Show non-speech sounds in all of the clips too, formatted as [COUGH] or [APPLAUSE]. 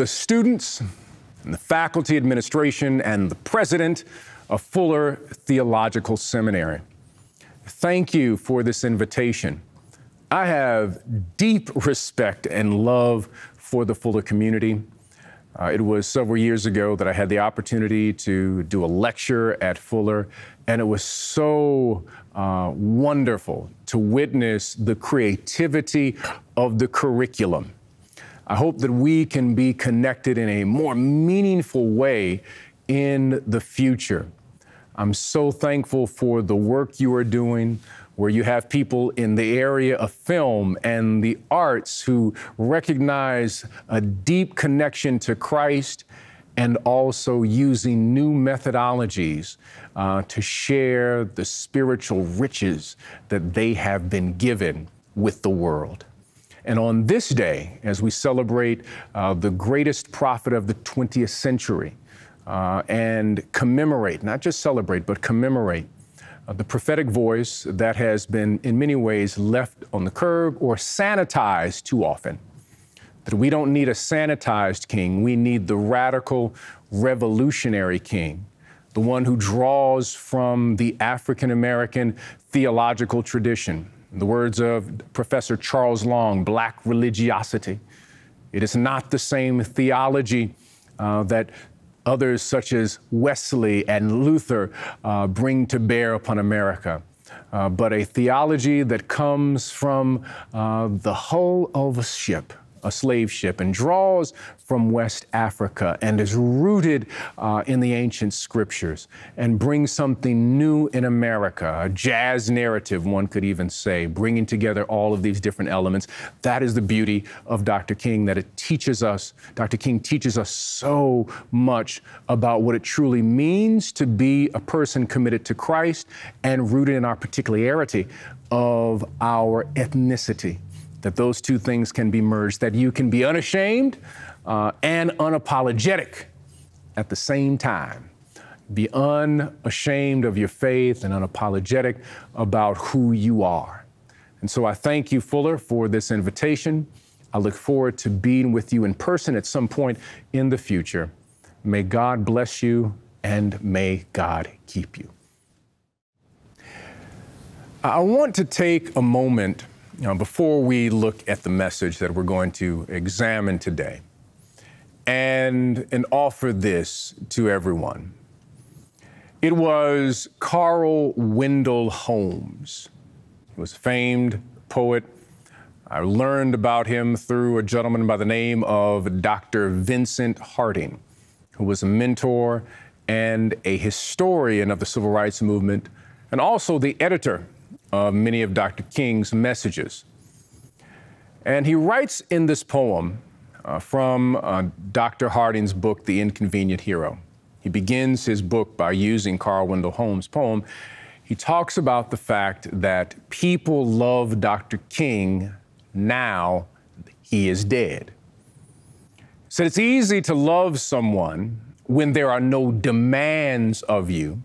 the students and the faculty administration and the president of Fuller Theological Seminary. Thank you for this invitation. I have deep respect and love for the Fuller community. Uh, it was several years ago that I had the opportunity to do a lecture at Fuller, and it was so uh, wonderful to witness the creativity of the curriculum. I hope that we can be connected in a more meaningful way in the future. I'm so thankful for the work you are doing, where you have people in the area of film and the arts who recognize a deep connection to Christ and also using new methodologies uh, to share the spiritual riches that they have been given with the world. And on this day, as we celebrate uh, the greatest prophet of the 20th century uh, and commemorate, not just celebrate, but commemorate uh, the prophetic voice that has been, in many ways, left on the curb or sanitized too often. That we don't need a sanitized king, we need the radical revolutionary king the one who draws from the African American theological tradition, in the words of Professor Charles Long, black religiosity. It is not the same theology uh, that others such as Wesley and Luther uh, bring to bear upon America. Uh, but a theology that comes from uh, the hull of a ship a slave ship, and draws from West Africa and is rooted uh, in the ancient scriptures and brings something new in America, a jazz narrative, one could even say, bringing together all of these different elements. That is the beauty of Dr. King, that it teaches us, Dr. King teaches us so much about what it truly means to be a person committed to Christ and rooted in our particularity of our ethnicity that those two things can be merged, that you can be unashamed uh, and unapologetic at the same time. Be unashamed of your faith and unapologetic about who you are. And so I thank you, Fuller, for this invitation. I look forward to being with you in person at some point in the future. May God bless you and may God keep you. I want to take a moment you know, before we look at the message that we're going to examine today and, and offer this to everyone. It was Carl Wendell Holmes. He was a famed poet. I learned about him through a gentleman by the name of Dr. Vincent Harding, who was a mentor and a historian of the civil rights movement, and also the editor of many of Dr. King's messages. And he writes in this poem uh, from uh, Dr. Harding's book, The Inconvenient Hero. He begins his book by using Carl Wendell Holmes' poem. He talks about the fact that people love Dr. King now he is dead. said it's easy to love someone when there are no demands of you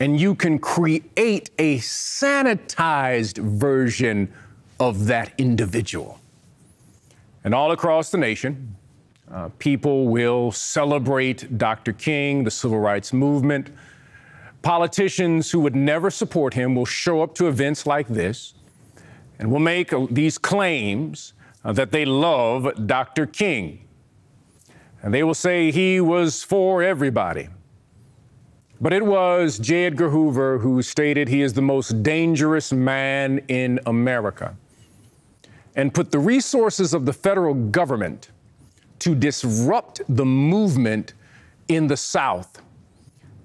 and you can create a sanitized version of that individual. And all across the nation, uh, people will celebrate Dr. King, the civil rights movement. Politicians who would never support him will show up to events like this and will make uh, these claims uh, that they love Dr. King. And they will say he was for everybody. But it was J. Edgar Hoover who stated he is the most dangerous man in America and put the resources of the federal government to disrupt the movement in the South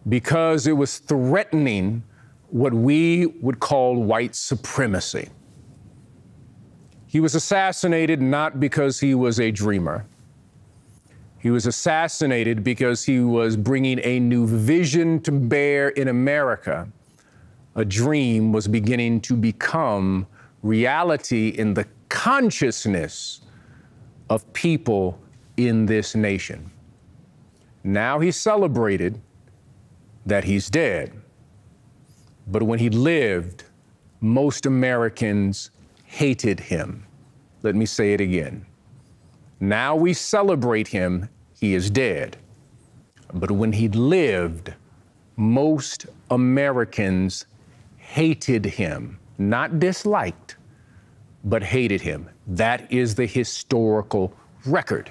because it was threatening what we would call white supremacy. He was assassinated not because he was a dreamer, he was assassinated because he was bringing a new vision to bear in America. A dream was beginning to become reality in the consciousness of people in this nation. Now he's celebrated that he's dead. But when he lived, most Americans hated him. Let me say it again. Now we celebrate him he is dead. But when he lived, most Americans hated him, not disliked, but hated him. That is the historical record.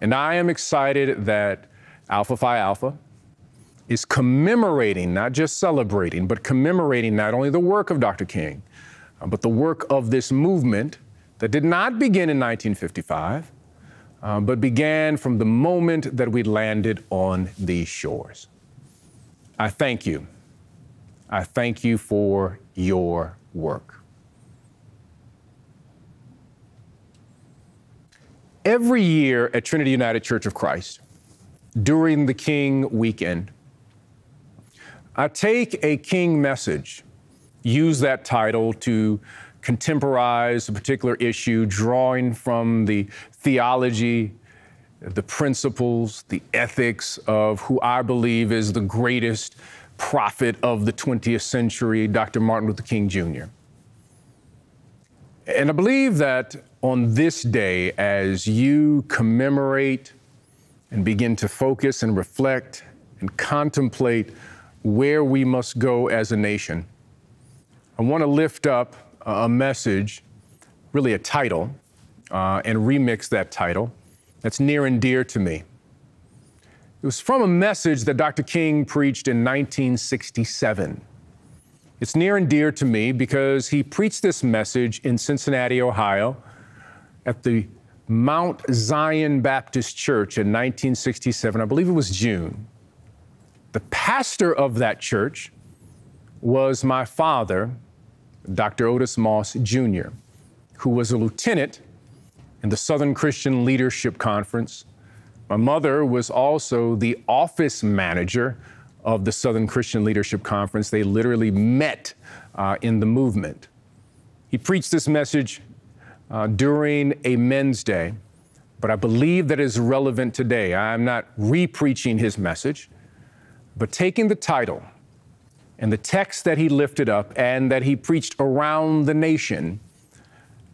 And I am excited that Alpha Phi Alpha is commemorating, not just celebrating, but commemorating not only the work of Dr. King, uh, but the work of this movement that did not begin in 1955, uh, but began from the moment that we landed on these shores. I thank you. I thank you for your work. Every year at Trinity United Church of Christ, during the King weekend, I take a King message, use that title to contemporize a particular issue, drawing from the, theology, the principles, the ethics of who I believe is the greatest prophet of the 20th century, Dr. Martin Luther King Jr. And I believe that on this day, as you commemorate and begin to focus and reflect and contemplate where we must go as a nation, I want to lift up a message, really a title, uh, and remix that title. That's near and dear to me. It was from a message that Dr. King preached in 1967. It's near and dear to me because he preached this message in Cincinnati, Ohio, at the Mount Zion Baptist Church in 1967. I believe it was June. The pastor of that church was my father, Dr. Otis Moss Jr., who was a lieutenant in the Southern Christian Leadership Conference. My mother was also the office manager of the Southern Christian Leadership Conference. They literally met uh, in the movement. He preached this message uh, during a men's day, but I believe that is relevant today. I'm not re preaching his message, but taking the title and the text that he lifted up and that he preached around the nation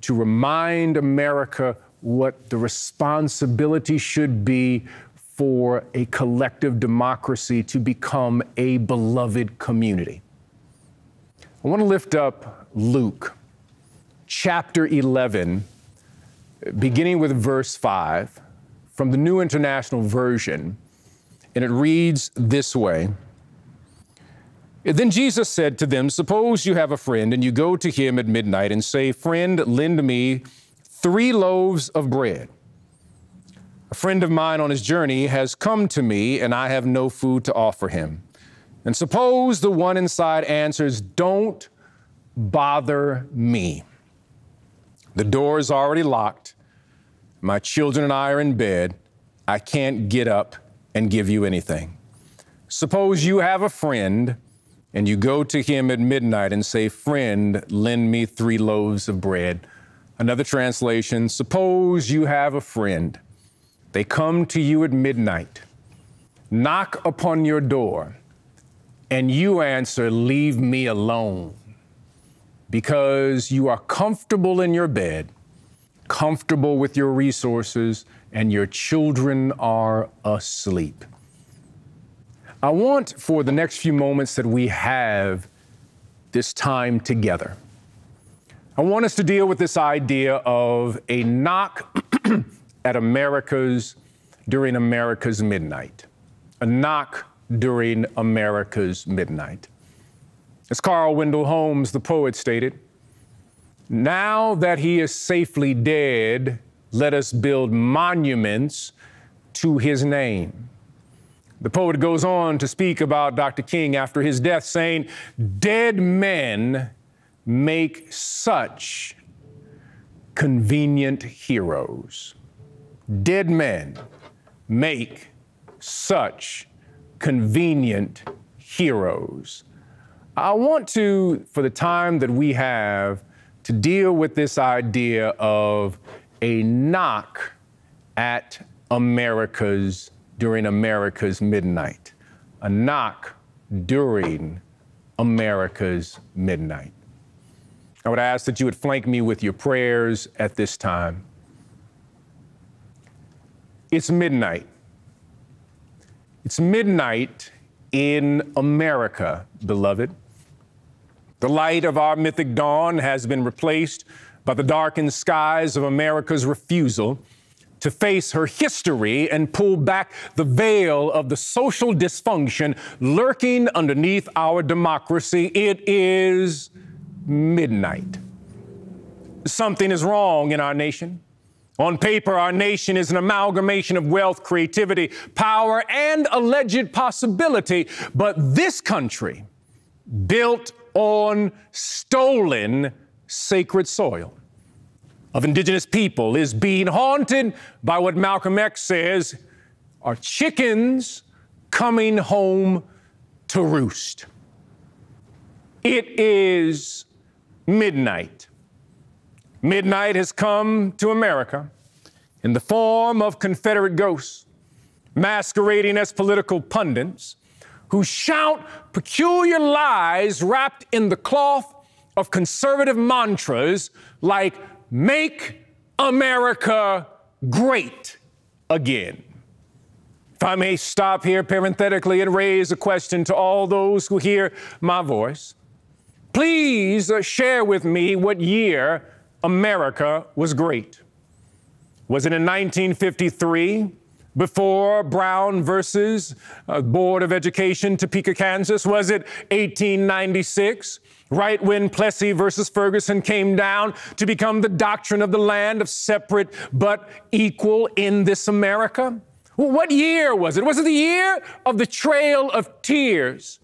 to remind America what the responsibility should be for a collective democracy to become a beloved community. I want to lift up Luke chapter 11, beginning with verse 5 from the New International Version, and it reads this way. Then Jesus said to them, Suppose you have a friend and you go to him at midnight and say, Friend, lend me three loaves of bread. A friend of mine on his journey has come to me and I have no food to offer him. And suppose the one inside answers, Don't bother me. The door is already locked. My children and I are in bed. I can't get up and give you anything. Suppose you have a friend and you go to him at midnight and say, Friend, lend me three loaves of bread. Another translation, suppose you have a friend. They come to you at midnight, knock upon your door, and you answer, Leave me alone, because you are comfortable in your bed, comfortable with your resources, and your children are asleep. I want for the next few moments that we have this time together, I want us to deal with this idea of a knock [CLEARS THROAT] at America's during America's midnight, a knock during America's midnight. As Carl Wendell Holmes, the poet, stated, now that he is safely dead, let us build monuments to his name. The poet goes on to speak about Dr. King after his death, saying, Dead men make such convenient heroes. Dead men make such convenient heroes. I want to, for the time that we have, to deal with this idea of a knock at America's during America's midnight, a knock during America's midnight. I would ask that you would flank me with your prayers at this time. It's midnight. It's midnight in America, beloved. The light of our mythic dawn has been replaced by the darkened skies of America's refusal to face her history and pull back the veil of the social dysfunction lurking underneath our democracy. It is midnight. Something is wrong in our nation. On paper, our nation is an amalgamation of wealth, creativity, power, and alleged possibility. But this country, built on stolen sacred soil, of indigenous people is being haunted by what Malcolm X says are chickens coming home to roost. It is midnight. Midnight has come to America in the form of Confederate ghosts masquerading as political pundits who shout peculiar lies wrapped in the cloth of conservative mantras like Make America Great Again. If I may stop here parenthetically and raise a question to all those who hear my voice, please uh, share with me what year America was great. Was it in 1953? before Brown versus uh, Board of Education, Topeka, Kansas? Was it 1896? Right when Plessy versus Ferguson came down to become the doctrine of the land of separate but equal in this America? Well, what year was it? Was it the year of the Trail of Tears?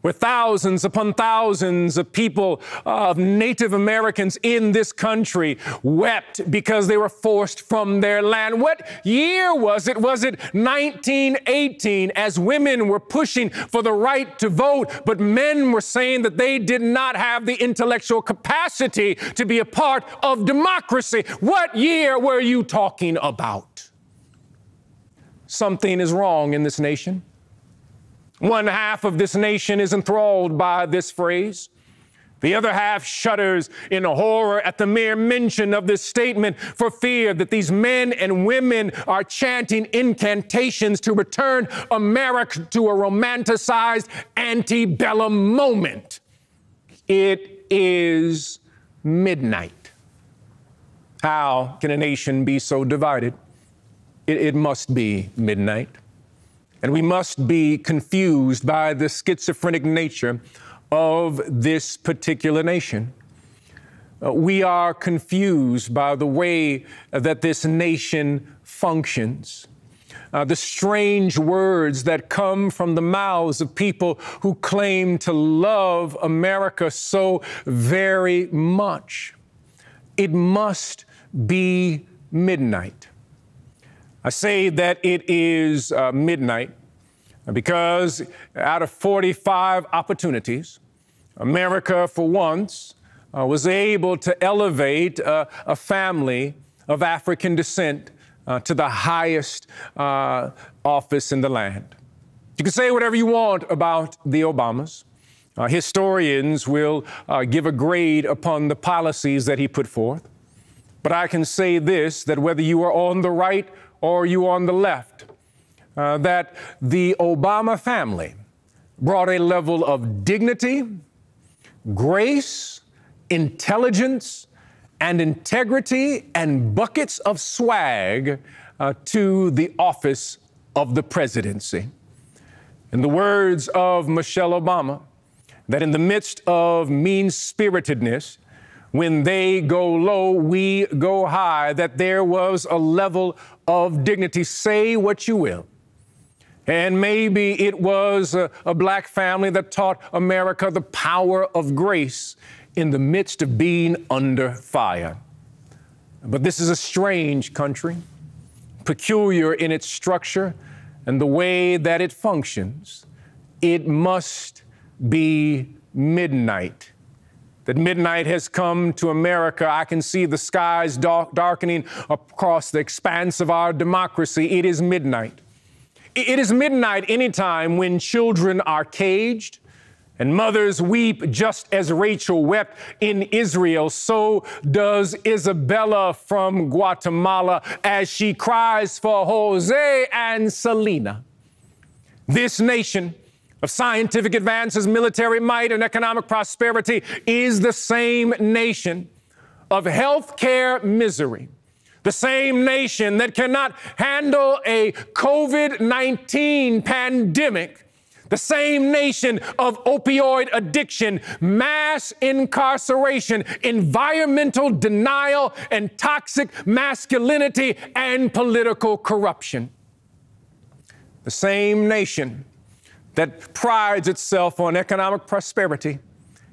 where thousands upon thousands of people, uh, of Native Americans in this country, wept because they were forced from their land. What year was it? Was it 1918 as women were pushing for the right to vote, but men were saying that they did not have the intellectual capacity to be a part of democracy? What year were you talking about? Something is wrong in this nation. One half of this nation is enthralled by this phrase. The other half shudders in horror at the mere mention of this statement for fear that these men and women are chanting incantations to return America to a romanticized antebellum moment. It is midnight. How can a nation be so divided? It, it must be midnight. And we must be confused by the schizophrenic nature of this particular nation. Uh, we are confused by the way that this nation functions. Uh, the strange words that come from the mouths of people who claim to love America so very much. It must be midnight. I say that it is uh, midnight uh, because out of 45 opportunities, America, for once, uh, was able to elevate uh, a family of African descent uh, to the highest uh, office in the land. You can say whatever you want about the Obamas. historians will give a grade upon the policies that he put forth. But I can say this that whether you are on the right or you on the left, uh, that the Obama family brought a level of dignity, grace, intelligence, and integrity and buckets of swag uh, to the office of the presidency. In the words of Michelle Obama, that in the midst of mean spiritedness, when they go low, we go high, that there was a level of dignity. Say what you will. And maybe it was a, a, black family that taught America the power of grace in the midst of being under fire. But this is a strange country, peculiar in its structure and the way that it functions. It must be midnight that midnight has come to America. I can see the skies darkening across the expanse of our democracy. It is midnight. It is midnight any time when children are caged, and mothers weep just as Rachel wept in Israel. So does Isabella from Guatemala as she cries for Jose and Selena. This nation, of scientific advances, military might, and economic prosperity is the same nation of healthcare misery. The same nation that cannot handle a COVID 19 pandemic, the same nation of opioid addiction, mass incarceration, environmental denial, and toxic masculinity and political corruption. The same nation that prides itself on economic prosperity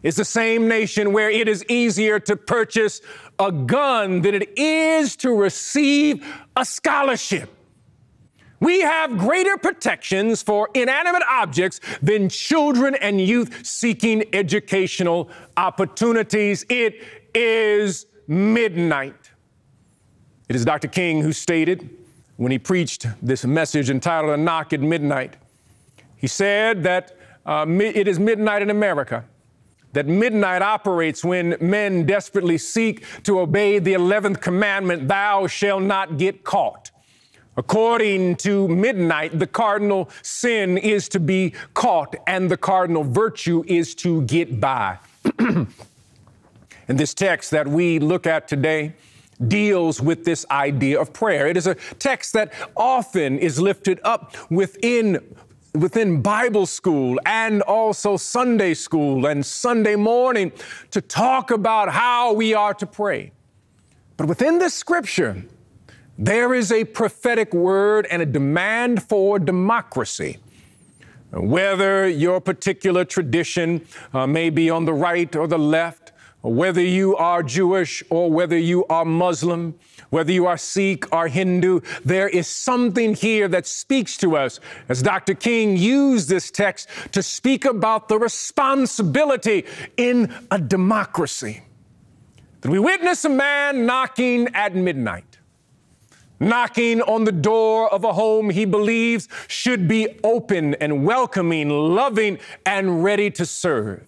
is the same nation where it is easier to purchase a gun than it is to receive a scholarship. We have greater protections for inanimate objects than children and youth seeking educational opportunities. It is midnight. It is Dr. King who stated when he preached this message entitled A Knock at Midnight he said that uh, it is midnight in America, that midnight operates when men desperately seek to obey the 11th commandment, thou shalt not get caught. According to midnight, the cardinal sin is to be caught, and the cardinal virtue is to get by. [CLEARS THROAT] and this text that we look at today deals with this idea of prayer. It is a text that often is lifted up within within Bible school and also Sunday school and Sunday morning to talk about how we are to pray. But within this scripture, there is a prophetic word and a demand for democracy. Whether your particular tradition uh, may be on the right or the left, whether you are Jewish or whether you are Muslim, whether you are Sikh or Hindu, there is something here that speaks to us. As Dr. King used this text to speak about the responsibility in a democracy. That we witness a man knocking at midnight, knocking on the door of a home he believes should be open and welcoming, loving, and ready to serve.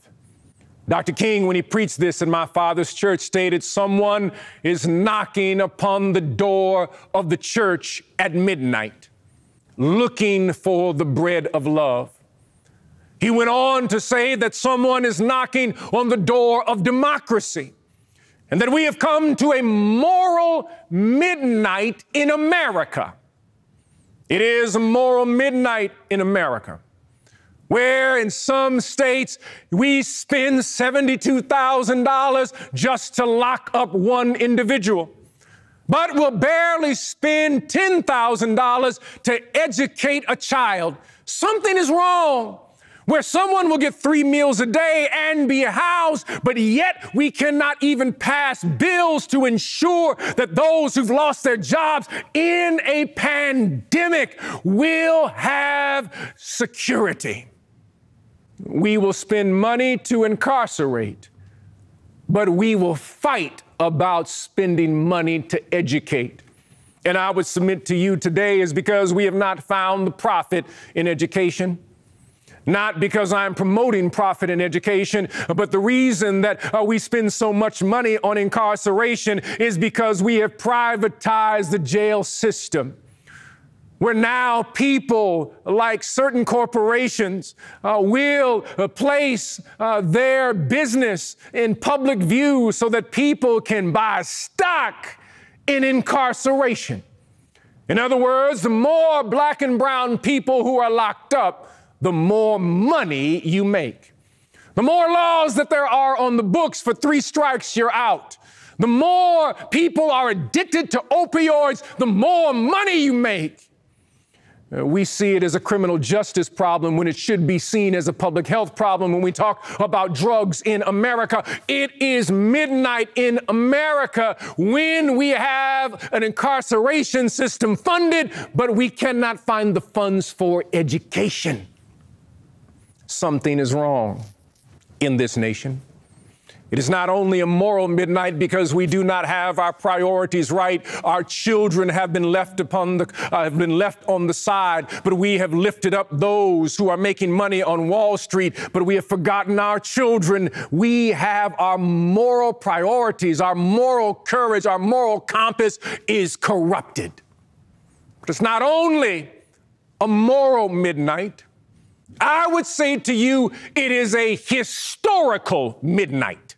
Dr. King, when he preached this in my father's church, stated someone is knocking upon the door of the church at midnight, looking for the bread of love. He went on to say that someone is knocking on the door of democracy and that we have come to a moral midnight in America. It is a moral midnight in America where in some states we spend $72,000 just to lock up one individual, but will barely spend $10,000 to educate a child. Something is wrong where someone will get three meals a day and be housed, but yet we cannot even pass bills to ensure that those who've lost their jobs in a pandemic will have security. We will spend money to incarcerate, but we will fight about spending money to educate. And I would submit to you today is because we have not found the profit in education not because I'm promoting profit in education, but the reason that uh, we spend so much money on incarceration is because we have privatized the jail system where now people, like certain corporations, uh, will uh, place uh, their business in public view so that people can buy stock in incarceration. In other words, the more black and brown people who are locked up, the more money you make. The more laws that there are on the books for three strikes, you're out. The more people are addicted to opioids, the more money you make. Uh, we see it as a criminal justice problem when it should be seen as a public health problem. When we talk about drugs in America, it is midnight in America when we have an incarceration system funded, but we cannot find the funds for education. Something is wrong in this nation. It is not only a moral midnight because we do not have our priorities right. Our children have been left upon the uh, have been left on the side, but we have lifted up those who are making money on Wall Street, but we have forgotten our children. We have our moral priorities, our moral courage, our moral compass is corrupted. But it's not only a moral midnight. I would say to you, it is a historical midnight.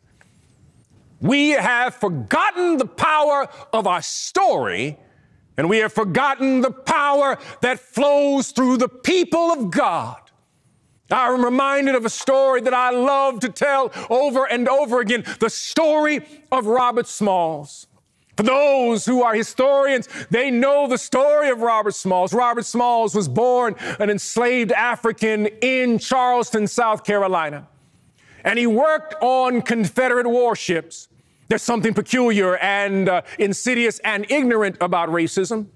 We have forgotten the power of our story, and we have forgotten the power that flows through the people of God. I'm reminded of a story that I love to tell over and over again the story of Robert Smalls. For those who are historians, they know the story of Robert Smalls. Robert Smalls was born an enslaved African in Charleston, South Carolina. And he worked on Confederate warships. There's something peculiar and uh, insidious and ignorant about racism.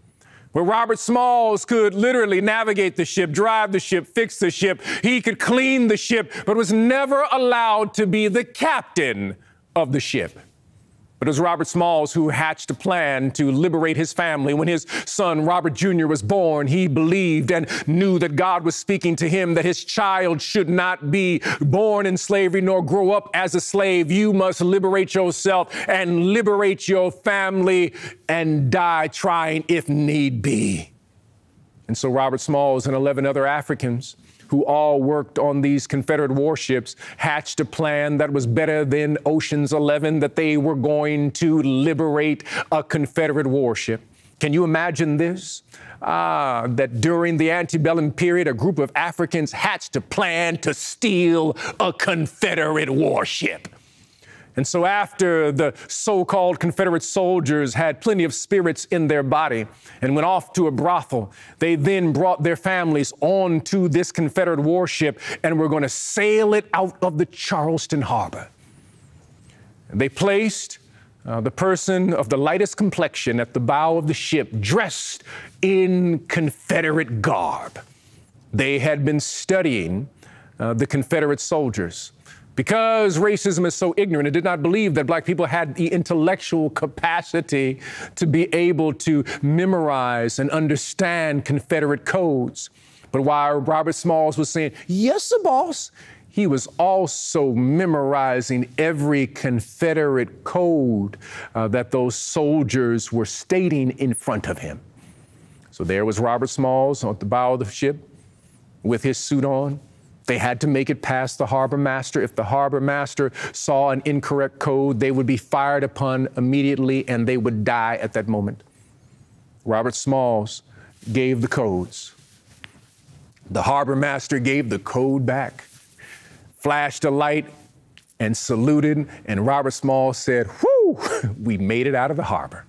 Where Robert Smalls could literally navigate the ship, drive the ship, fix the ship, he could clean the ship, but was never allowed to be the captain of the ship. But it was Robert Smalls who hatched a plan to liberate his family. When his son, Robert Jr., was born, he believed and knew that God was speaking to him that his child should not be born in slavery nor grow up as a slave. You must liberate yourself and liberate your family and die trying if need be. And so Robert Smalls and 11 other Africans who all worked on these Confederate warships, hatched a plan that was better than Ocean's Eleven, that they were going to liberate a Confederate warship. Can you imagine this? Ah, that during the antebellum period, a group of Africans hatched a plan to steal a Confederate warship. And so, after the so called Confederate soldiers had plenty of spirits in their body and went off to a brothel, they then brought their families onto this Confederate warship and were going to sail it out of the Charleston harbor. They placed uh, the person of the lightest complexion at the bow of the ship, dressed in Confederate garb. They had been studying uh, the Confederate soldiers because racism is so ignorant, it did not believe that black people had the intellectual capacity to be able to memorize and understand Confederate codes. But while Robert Smalls was saying, yes, sir, boss, he was also memorizing every Confederate code uh, that those soldiers were stating in front of him. So there was Robert Smalls on the bow of the ship with his suit on, they had to make it past the harbor master. If the harbor master saw an incorrect code, they would be fired upon immediately and they would die at that moment. Robert Smalls gave the codes. The harbor master gave the code back, flashed a light, and saluted. And Robert Smalls said, Whoo, [LAUGHS] we made it out of the harbor.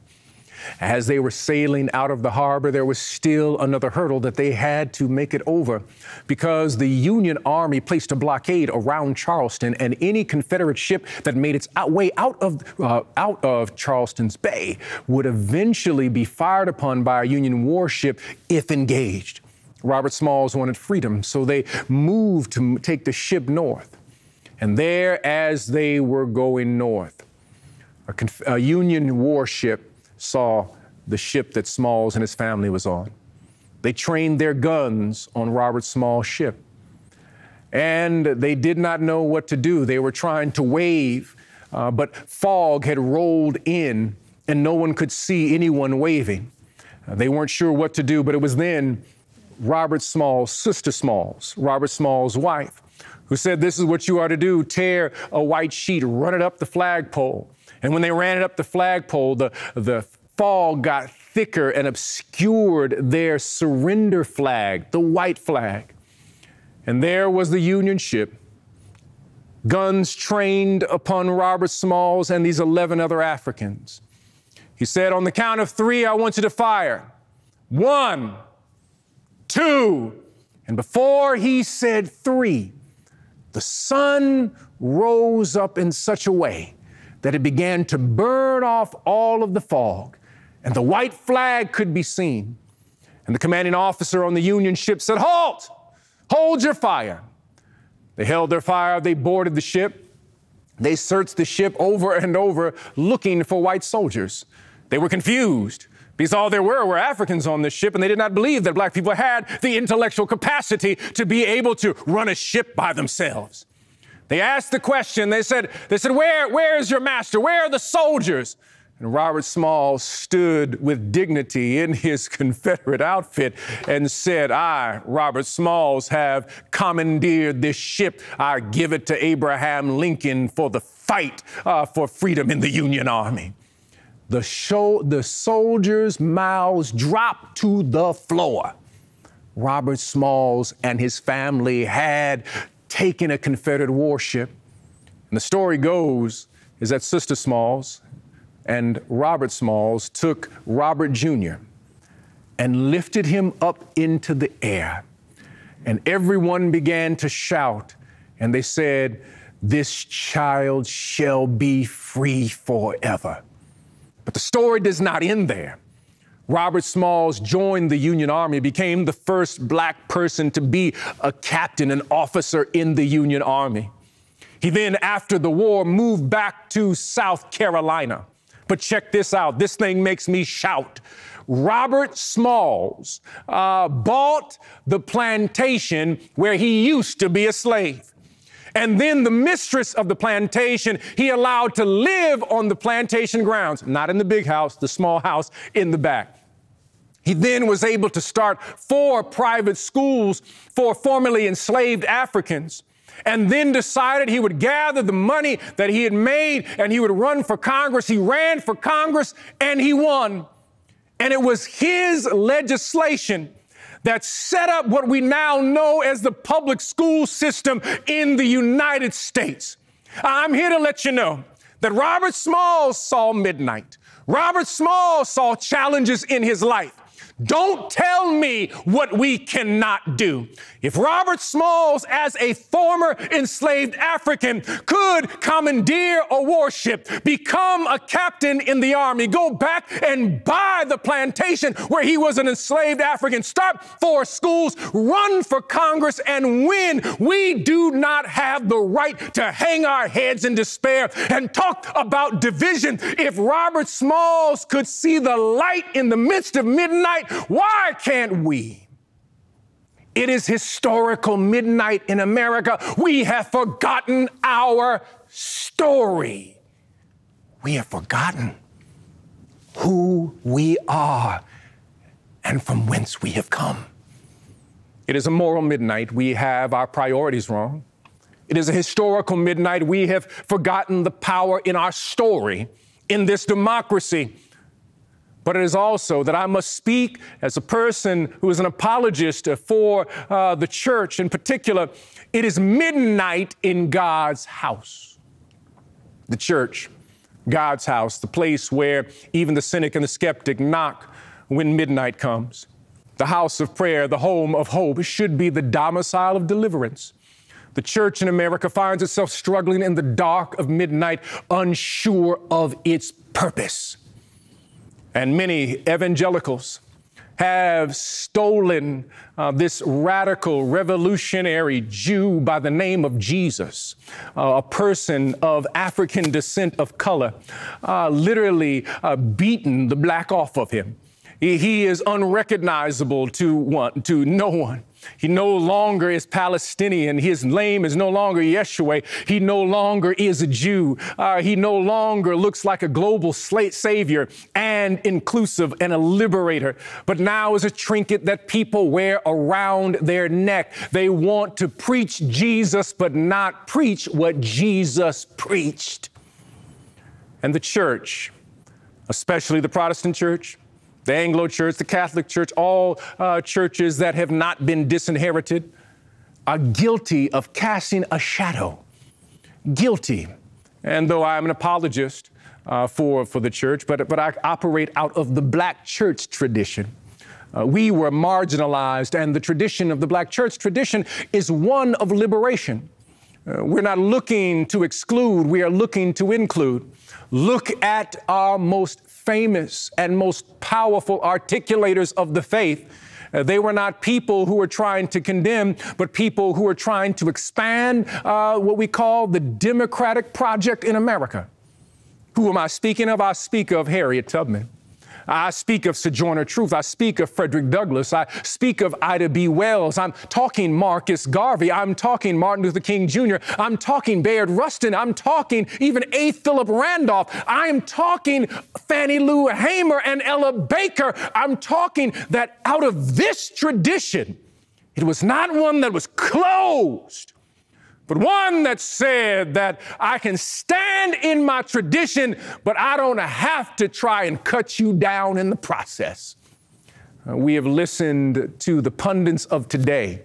As they were sailing out of the harbor, there was still another hurdle that they had to make it over because the Union Army placed a blockade around Charleston, and any Confederate ship that made its way out of, uh, out of Charleston's Bay would eventually be fired upon by a Union warship if engaged. Robert Smalls wanted freedom, so they moved to take the ship north. And there, as they were going north, a, a Union warship saw the ship that Smalls and his family was on. They trained their guns on Robert Small's ship. And they did not know what to do. They were trying to wave, uh, but fog had rolled in and no one could see anyone waving. Uh, they weren't sure what to do, but it was then Robert Small's sister Smalls, Robert Small's wife, who said, This is what you are to do tear a white sheet, run it up the flagpole. And when they ran it up the flagpole, the, the fog got thicker and obscured their surrender flag, the white flag. And there was the Union ship, guns trained upon Robert Smalls and these 11 other Africans. He said, On the count of three, I want you to fire. One, two, and before he said three, the sun rose up in such a way that it began to burn off all of the fog, and the white flag could be seen. And the commanding officer on the Union ship said, Halt! Hold your fire! They held their fire, they boarded the ship. They searched the ship over and over looking for white soldiers. They were confused because all there were were Africans on this ship, and they did not believe that black people had the intellectual capacity to be able to run a ship by themselves. They asked the question. They said, they said where, where is your master? Where are the soldiers? And Robert Small stood with dignity in his [LAUGHS] Confederate outfit and said, I, Robert Smalls, have commandeered this ship. I give it to Abraham Lincoln for the fight uh, for freedom in the Union Army. The, show, the soldiers' mouths dropped to the floor. Robert Smalls and his family had taken a Confederate warship. And the story goes is that Sister Smalls and Robert Smalls took Robert Jr. and lifted him up into the air. And everyone began to shout, and they said, This child shall be free forever. But the story does not end there. Robert Smalls joined the Union Army, became the first black person to be a captain, an officer in the Union Army. He then, after the war, moved back to South Carolina. But check this out this thing makes me shout. Robert Smalls uh, bought the plantation where he used to be a slave. And then the mistress of the plantation, he allowed to live on the plantation grounds, not in the big house, the small house in the back. He then was able to start four private schools for formerly enslaved Africans and then decided he would gather the money that he had made and he would run for Congress. He ran for Congress and he won. And it was his legislation that set up what we now know as the public school system in the United States. I'm here to let you know that Robert Small saw midnight. Robert Small saw challenges in his life life. Don't tell me what we cannot do. If Robert Smalls, as a former enslaved African, could commandeer a warship, become a captain in the army, go back and buy the plantation where he was an enslaved African, start four schools, run for Congress, and win, we do not have the right to hang our heads in despair and talk about division. If Robert Smalls could see the light in the midst of midnight, why can't we? It is historical midnight in America. We have forgotten our story. We have forgotten who we are and from whence we have come. It is a moral midnight. We have our priorities wrong. It is a historical midnight. We have forgotten the power in our story, in this democracy but it is also that I must speak as a person who is an apologist for uh, the church in particular. It is midnight in God's house. The church, God's house, the place where even the cynic and the skeptic knock when midnight comes. The house of prayer, the home of hope, should be the domicile of deliverance. The church in America finds itself struggling in the dark of midnight, unsure of its purpose and many evangelicals have stolen uh, this radical revolutionary Jew by the name of Jesus, uh, a person of African descent of color, uh, literally uh, beaten the black off of him. He is unrecognizable to one, to no one. He no longer is Palestinian. His name is no longer Yeshua. He no longer is a Jew. Uh, he no longer looks like a global savior and inclusive and a liberator, but now is a trinket that people wear around their neck. They want to preach Jesus, but not preach what Jesus preached. And the church, especially the Protestant church, the Anglo Church, the Catholic Church, all uh, churches that have not been disinherited are guilty of casting a shadow. Guilty. And though I'm an apologist uh, for, for the church, but, but I operate out of the black church tradition. Uh, we were marginalized, and the tradition of the black church tradition is one of liberation. Uh, we're not looking to exclude, we are looking to include. Look at our most famous and most powerful articulators of the faith. Uh, they were not people who were trying to condemn, but people who were trying to expand uh, what we call the democratic project in America. Who am I speaking of? I speak of Harriet Tubman. I speak of Sojourner Truth. I speak of Frederick Douglass. I speak of Ida B. Wells. I'm talking Marcus Garvey. I'm talking Martin Luther King Jr. I'm talking Bayard Rustin. I'm talking even A. Philip Randolph. I'm talking Fannie Lou Hamer and Ella Baker. I'm talking that out of this tradition, it was not one that was closed, but one that said that I can stand in my tradition, but I don't have to try and cut you down in the process. Uh, we have listened to the pundits of today,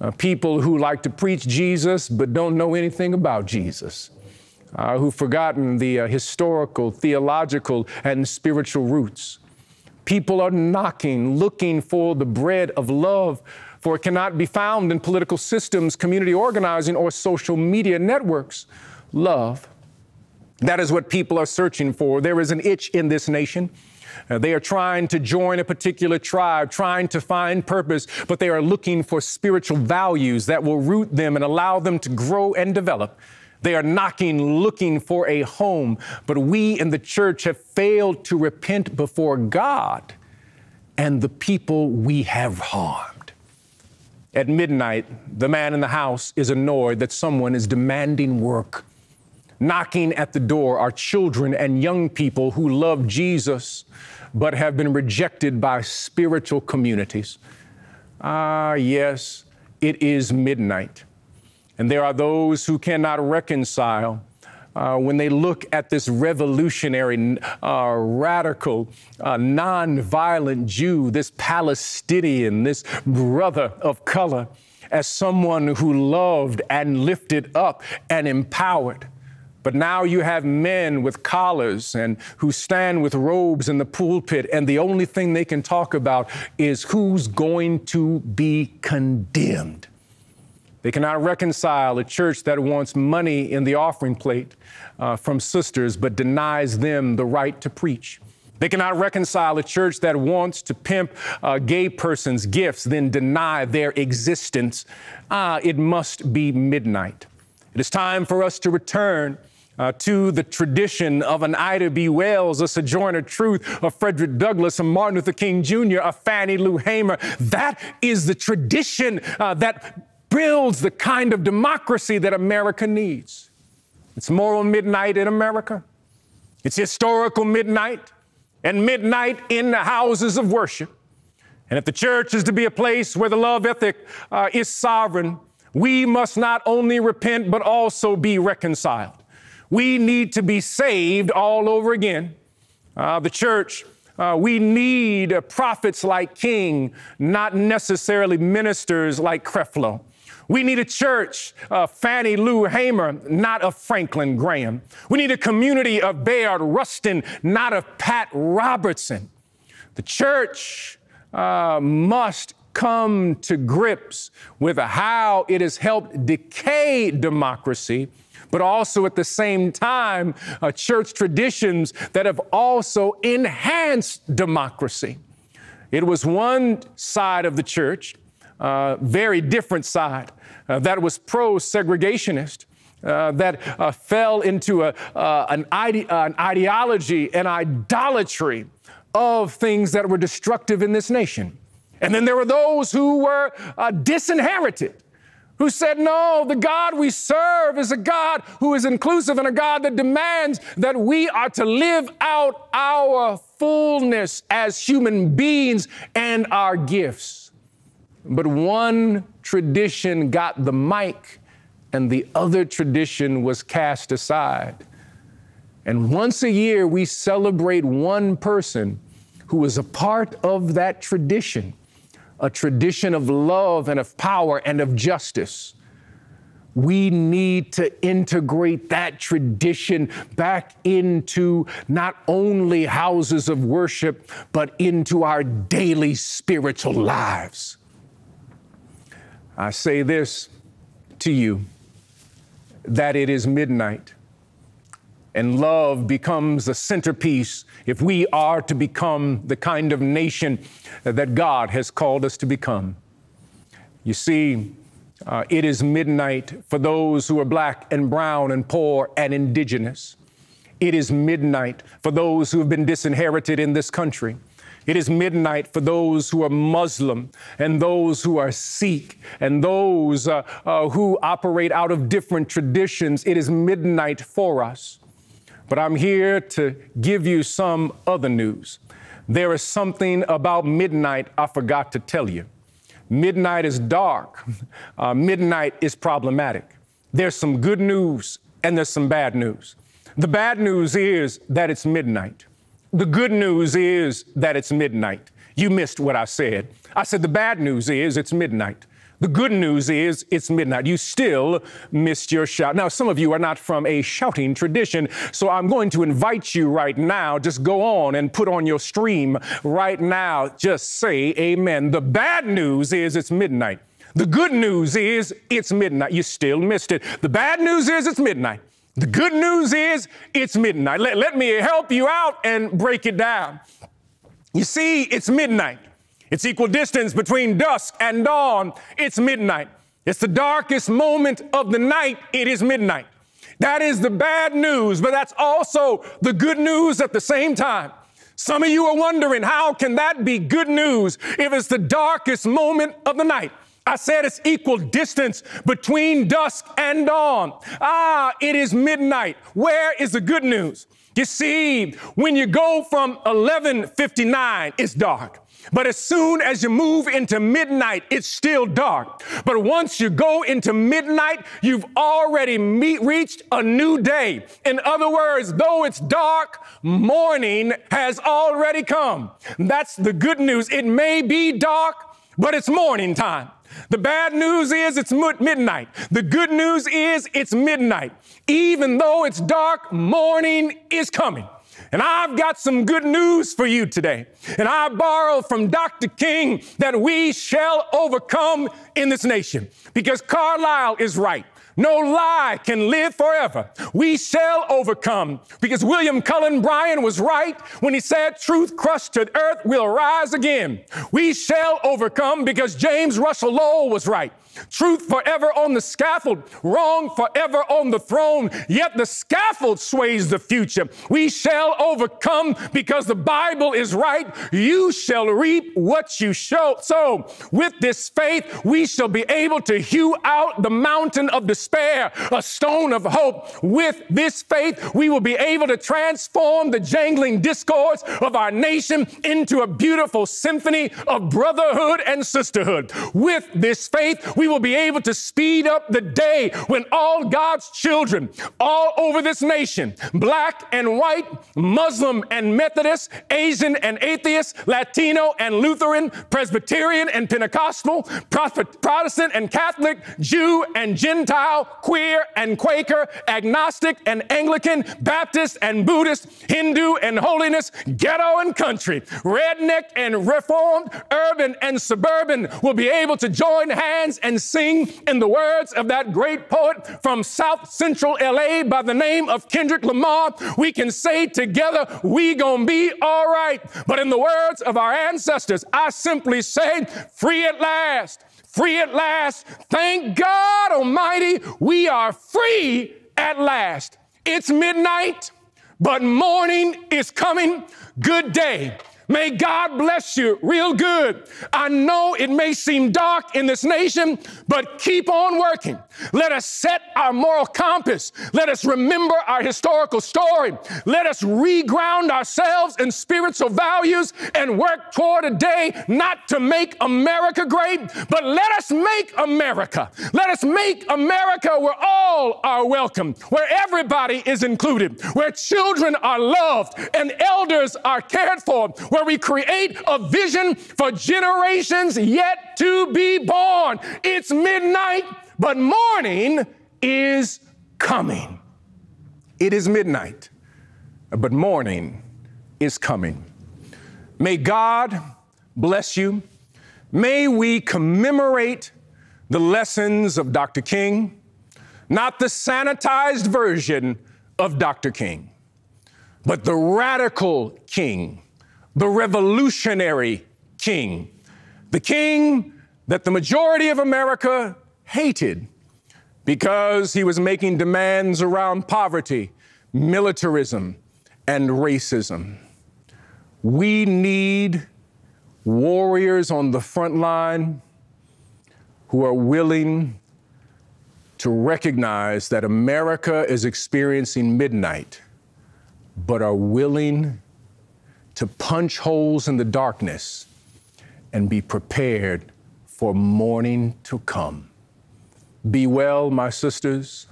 uh, people who like to preach Jesus but don't know anything about Jesus, uh, who've forgotten the uh, historical, theological, and spiritual roots. People are knocking, looking for the bread of love, for it cannot be found in political systems, community organizing, or social media networks. Love. That is what people are searching for. There is an itch in this nation. Uh, they are trying to join a particular tribe, trying to find purpose, but they are looking for spiritual values that will root them and allow them to grow and develop. They are knocking, looking for a home, but we in the church have failed to repent before God and the people we have harmed. At midnight, the man in the house is annoyed that someone is demanding work. Knocking at the door are children and young people who love Jesus but have been rejected by spiritual communities. Ah, yes, it is midnight. And there are those who cannot reconcile uh, when they look at this revolutionary, uh, radical, uh, nonviolent Jew, this Palestinian, this brother of color, as someone who loved and lifted up and empowered. But now you have men with collars and who stand with robes in the pulpit, and the only thing they can talk about is who's going to be condemned. They cannot reconcile a church that wants money in the offering plate uh, from sisters but denies them the right to preach. They cannot reconcile a church that wants to pimp uh, gay persons' gifts, then deny their existence. Ah, it must be midnight. It is time for us to return uh, to the tradition of an Ida B. Wells, a Sojourner Truth, a Frederick Douglass, a Martin Luther King Jr., a Fannie Lou Hamer. That is the tradition uh, that builds the kind of democracy that America needs. It's moral midnight in America, it's historical midnight, and midnight in the houses of worship. And if the church is to be a place where the love ethic uh, is sovereign, we must not only repent, but also be reconciled. We need to be saved all over again. Uh, the church, uh, we need prophets like King, not necessarily ministers like Creflo. We need a church, uh, Fannie Lou Hamer, not of Franklin Graham. We need a community of Bayard Rustin, not of Pat Robertson. The church uh, must come to grips with how it has helped decay democracy, but also at the same time, uh, church traditions that have also enhanced democracy. It was one side of the church uh, very different side uh, that was pro segregationist. Uh, that uh, fell into a, uh, an, ide- an ideology and idolatry of things that were destructive in this nation. And then there were those who were disinherited, who said, No, the God we serve is a God who is inclusive and a God that demands that we are to live out our fullness as human beings and our gifts. But one tradition got the mic and the other tradition was cast aside. And once a year, we celebrate one person who is a part of that tradition, a tradition of love and of power and of justice. We need to integrate that tradition back into not only houses of worship, but into our daily spiritual lives. I say this to you that it is midnight and love becomes the centerpiece if we are to become the kind of nation that God has called us to become. You see, uh, it is midnight for those who are black and brown and poor and indigenous. It is midnight for those who have been disinherited in this country. It is midnight for those who are Muslim and those who are Sikh and those uh, uh, who operate out of different traditions. It is midnight for us. But I'm here to give you some other news. There is something about midnight I forgot to tell you. Midnight is dark, [LAUGHS] uh, midnight is problematic. There's some good news and there's some bad news. The bad news is that it's midnight. The good news is that it's midnight. You missed what I said. I said the bad news is it's midnight. The good news is it's midnight. You still missed your shout. Now, some of you are not from a shouting tradition, so I'm going to invite you right now. Just go on and put on your stream right now. Just say amen. The bad news is it's midnight. The good news is it's midnight. You still missed it. The bad news is it's midnight. The good news is it's midnight. Let, let me help you out and break it down. You see, it's midnight. It's equal distance between dusk and dawn. It's midnight. It's the darkest moment of the night. It is midnight. That is the bad news, but that's also the good news at the same time. Some of you are wondering, how can that be good news if it's the darkest moment of the night? I said it's equal distance between dusk and dawn. Ah, it is midnight. Where is the good news? You see, when you go from 1159, it's dark. But as soon as you move into midnight, it's still dark. But once you go into midnight, you've already meet, reached a new day. In other words, though it's dark, morning has already come. That's the good news. It may be dark, but it's morning time. The bad news is it's midnight. The good news is it's midnight. Even though it's dark, morning is coming. And I've got some good news for you today. And I borrow from Dr. King that we shall overcome in this nation because Carlisle is right. No lie can live forever. We shall overcome because William Cullen Bryan was right when he said, Truth crushed to earth will rise again. We shall overcome because James Russell Lowell was right. Truth forever on the scaffold, wrong forever on the throne. Yet the scaffold sways the future. We shall overcome because the Bible is right. You shall reap what you sow. So, with this faith, we shall be able to hew out the mountain of despair, a stone of hope. With this faith, we will be able to transform the jangling discords of our nation into a beautiful symphony of brotherhood and sisterhood. With this faith, we we will be able to speed up the day when all God's children all over this nation, black and white, Muslim and Methodist, Asian and atheist, Latino and Lutheran, Presbyterian and Pentecostal, Protestant and Catholic, Jew and Gentile, queer and Quaker, agnostic and Anglican, Baptist and Buddhist, Hindu and holiness, ghetto and country, redneck and reformed, urban and suburban will be able to join hands and and sing in the words of that great poet from South Central LA by the name of Kendrick Lamar, we can say together, we gonna be all right. But in the words of our ancestors, I simply say, free at last, free at last. Thank God Almighty, we are free at last. It's midnight, but morning is coming. Good day. May God bless you real good. I know it may seem dark in this nation, but keep on working. Let us set our moral compass. Let us remember our historical story. Let us reground ourselves in spiritual values and work toward a day not to make America great, but let us make America. Let us make America where all are welcome, where everybody is included, where children are loved and elders are cared for where we create a vision for generations yet to be born. It's midnight, but morning is coming. It is midnight, but morning is coming. May God bless you. May we commemorate the lessons of Dr. King, not the sanitized version of Dr. King, but the radical King the revolutionary king, the king that the majority of America hated because he was making demands around poverty, militarism, and racism. We need warriors on the front line who are willing to recognize that America is experiencing midnight, but are willing to punch holes in the darkness and be prepared for morning to come. Be well, my sisters.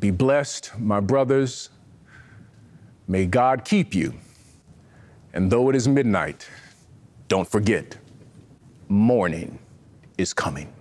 Be blessed, my brothers. May God keep you. And though it is midnight, don't forget, morning is coming.